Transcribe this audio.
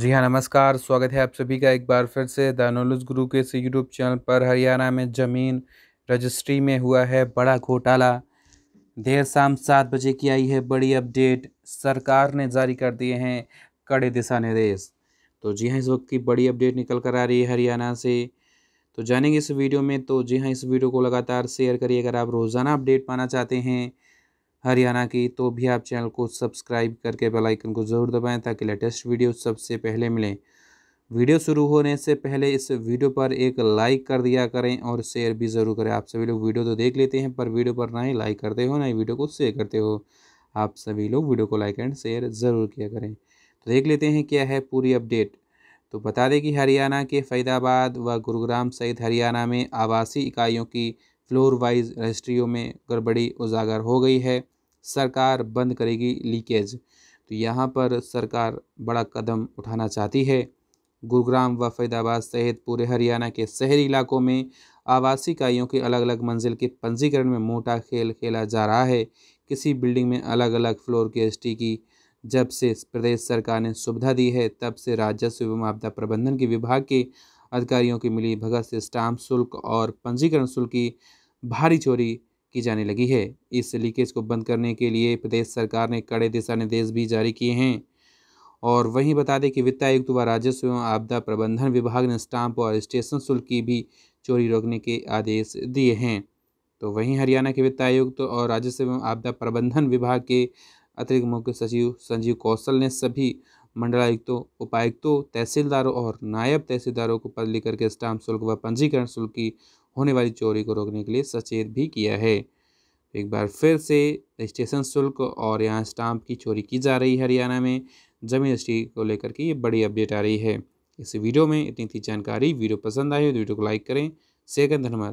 जी हाँ नमस्कार स्वागत है आप सभी का एक बार फिर से द नॉलेज गुरु के यूट्यूब चैनल पर हरियाणा में ज़मीन रजिस्ट्री में हुआ है बड़ा घोटाला देर शाम सात बजे की आई है बड़ी अपडेट सरकार ने जारी कर दिए हैं कड़े दिशा निर्देश तो जी हाँ इस वक्त की बड़ी अपडेट निकल कर आ रही है हरियाणा से तो जानेंगे इस वीडियो में तो जी हाँ इस वीडियो को लगातार शेयर करिए अगर आप रोज़ाना अपडेट पाना चाहते हैं हरियाणा की तो भी आप चैनल को सब्सक्राइब करके बेल आइकन को ज़रूर दबाएं ताकि लेटेस्ट वीडियो सबसे पहले मिलें वीडियो शुरू होने से पहले इस वीडियो पर एक लाइक कर दिया करें और शेयर भी ज़रूर करें आप सभी लोग वीडियो तो देख लेते हैं पर वीडियो पर ना ही लाइक करते हो ना ही वीडियो को शेयर करते हो आप सभी लोग वीडियो को लाइक एंड शेयर ज़रूर किया करें तो देख लेते हैं क्या है पूरी अपडेट तो बता दें कि हरियाणा के फैदाबाद व गुरुग्राम सहित हरियाणा में आवासीय इकाइयों की फ्लोर वाइज रजिस्ट्रियों में गड़बड़ी उजागर हो गई है सरकार बंद करेगी लीकेज तो यहाँ पर सरकार बड़ा कदम उठाना चाहती है गुरुग्राम व फरीदाबाद सहित पूरे हरियाणा के शहरी इलाकों में आवासीय इकाइयों के अलग अलग मंजिल के पंजीकरण में मोटा खेल खेला जा रहा है किसी बिल्डिंग में अलग अलग फ्लोर की एस की जब से प्रदेश सरकार ने सुविधा दी है तब से राजस्व एवं आपदा प्रबंधन के विभाग के अधिकारियों की मिली भगत से स्टाम्प शुल्क और पंजीकरण शुल्क की भारी चोरी की जाने लगी है इस लीकेज को बंद करने के लिए प्रदेश सरकार ने कड़े दिशा निर्देश भी जारी किए हैं और वहीं बता दें कि वित्त आयुक्त व राजस्व एवं आपदा प्रबंधन विभाग ने स्टाम्प और स्टेशन शुल्क की भी चोरी रोकने के आदेश दिए हैं तो वहीं हरियाणा के वित्त आयुक्त और राजस्व एवं आपदा प्रबंधन विभाग के अतिरिक्त मुख्य सचिव संजीव कौशल ने सभी मंडलायुक्तों उपायुक्तों तहसीलदारों और नायब तहसीलदारों को पद लिखकर करके स्टाम्प शुल्क व पंजीकरण शुल्क की होने वाली चोरी को रोकने के लिए सचेत भी किया है एक बार फिर से रजिस्ट्रेशन शुल्क और यहाँ स्टाम्प की चोरी की जा रही है हरियाणा में जमीन रजिस्ट्री को लेकर के ये बड़ी अपडेट आ रही है इस वीडियो में इतनी थी जानकारी वीडियो पसंद आई हो तो वीडियो को लाइक करें शेयर करें धन्यवाद